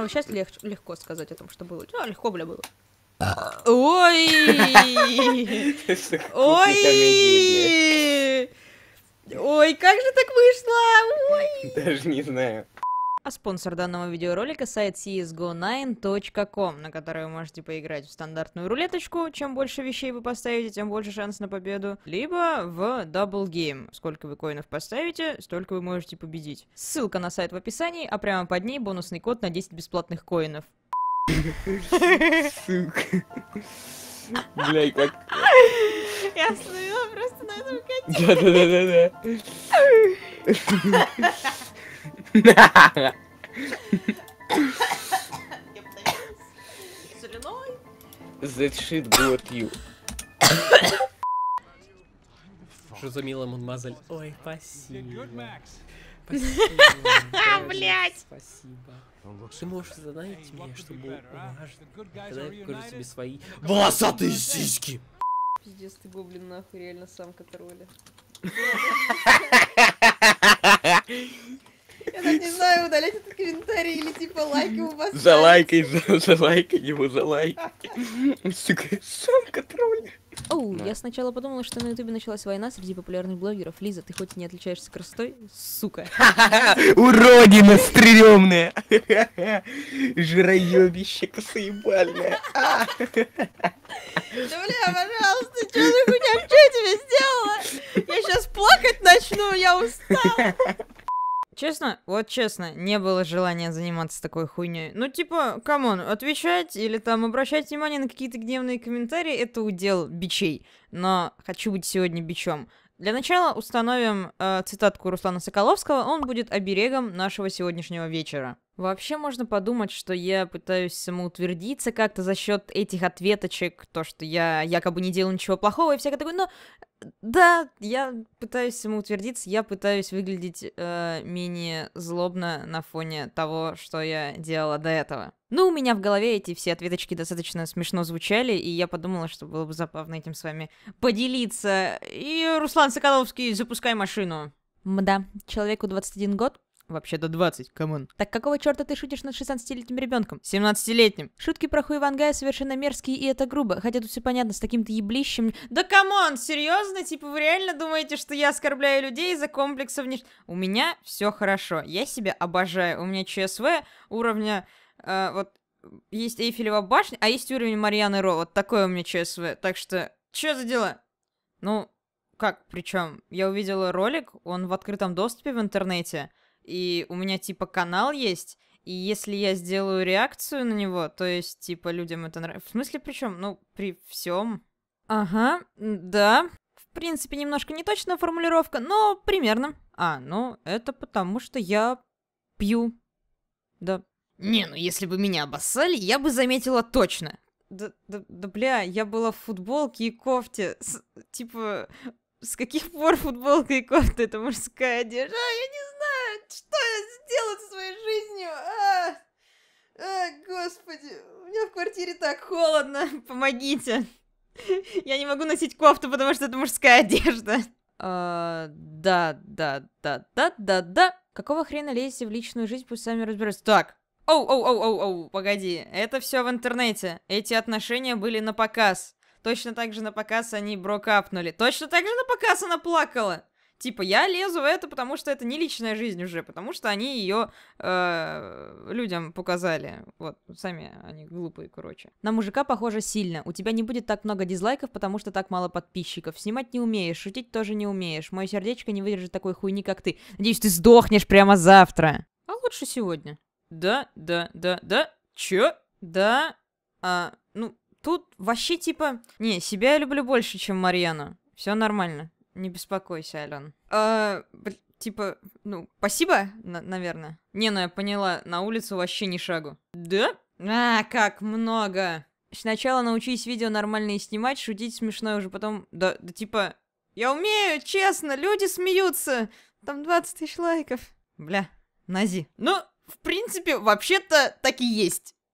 Но сейчас лег- легко сказать о том, что было. Ну, легко, бля, было. А. Ой! Ой! Ой, как же так вышло? Ой! Даже не знаю. А спонсор данного видеоролика сайт csgo9.com, на который вы можете поиграть в стандартную рулеточку. Чем больше вещей вы поставите, тем больше шанс на победу. Либо в Double Game. Сколько вы коинов поставите, столько вы можете победить. Ссылка на сайт в описании, а прямо под ней бонусный код на 10 бесплатных коинов. Бля, как... Я остановила просто на этом коте. Да-да-да-да-да. That shit got you. Что за милая мадемуазель? Ой, спасибо. Блять. Спасибо. Ты можешь задать мне, чтобы уважить, когда я покажу тебе свои волосатые сиськи. Пиздец, ты гоблин нахуй, реально самка тролля. не знаю, удалять этот комментарий или типа лайки у вас. за за лайкой, Залайкай, залайкай его, залайкай. Сука, самка тролля. Оу, я сначала подумала, что на ютубе началась война среди популярных блогеров. Лиза, ты хоть не отличаешься красотой? Сука. Уродина стрёмная. Жироёбище косоебальное. Да бля, пожалуйста, чё за хуйня, чё я тебе сделала? Я сейчас плакать начну, я устала. честно, вот честно, не было желания заниматься такой хуйней. Ну, типа, камон, отвечать или там обращать внимание на какие-то гневные комментарии — это удел бичей. Но хочу быть сегодня бичом. Для начала установим э, цитатку Руслана Соколовского. Он будет оберегом нашего сегодняшнего вечера. Вообще можно подумать, что я пытаюсь самоутвердиться как-то за счет этих ответочек, то, что я якобы не делаю ничего плохого и всякое такое, но да, я пытаюсь самоутвердиться, я пытаюсь выглядеть э, менее злобно на фоне того, что я делала до этого. Ну, у меня в голове эти все ответочки достаточно смешно звучали, и я подумала, что было бы забавно этим с вами поделиться. И, Руслан Соколовский, запускай машину. Мда, человеку 21 год, Вообще-то 20, камон. Так какого черта ты шутишь над 16-летним ребенком? 17-летним. Шутки про хуевангая совершенно мерзкие, и это грубо. Хотя тут все понятно, с таким-то еблищем... Да камон, серьезно? Типа вы реально думаете, что я оскорбляю людей из-за комплекса внеш... У меня все хорошо. Я себя обожаю. У меня ЧСВ уровня... Э, вот есть Эйфелева башня, а есть уровень Марьяны Ро. Вот такое у меня ЧСВ. Так что, что за дела? Ну, как причем? Я увидела ролик, он в открытом доступе в интернете и у меня типа канал есть, и если я сделаю реакцию на него, то есть типа людям это нравится. В смысле, причем, ну, при всем. Ага, да. В принципе, немножко неточная формулировка, но примерно. А, ну, это потому что я пью. Да. Не, ну если бы меня обоссали, я бы заметила точно. Да, да, да бля, я была в футболке и кофте. С, типа, с каких пор футболка и кофта это мужская одежда? А, я не знаю, что я сделала со своей жизнью. А, а, господи, у меня в квартире так холодно, помогите. Я не могу носить кофту, потому что это мужская одежда. А, да, да, да, да, да, да. Какого хрена лезете в личную жизнь, пусть сами разберутся. Так, оу, оу, оу, оу, оу, погоди, это все в интернете. Эти отношения были на показ. Точно так же на показ они брокапнули. Точно так же на показ она плакала. Типа, я лезу в это, потому что это не личная жизнь уже, потому что они ее э, людям показали. Вот, сами они глупые, короче. На мужика похоже сильно. У тебя не будет так много дизлайков, потому что так мало подписчиков. Снимать не умеешь, шутить тоже не умеешь. Мое сердечко не выдержит такой хуйни, как ты. Надеюсь, ты сдохнешь прямо завтра. А лучше сегодня. Да, да, да, да. Чё? Да. А, ну, Тут вообще типа... Не, себя я люблю больше, чем Марьяну. Все нормально. Не беспокойся, Ален. А, типа, ну, спасибо, на наверное. Не, ну я поняла, на улицу вообще ни шагу. Да? А, как много. Сначала научись видео нормальные снимать, шутить смешно уже потом... Да, да типа... Я умею, честно, люди смеются. Там 20 тысяч лайков. Бля, нази. Ну, в принципе, вообще-то так и есть.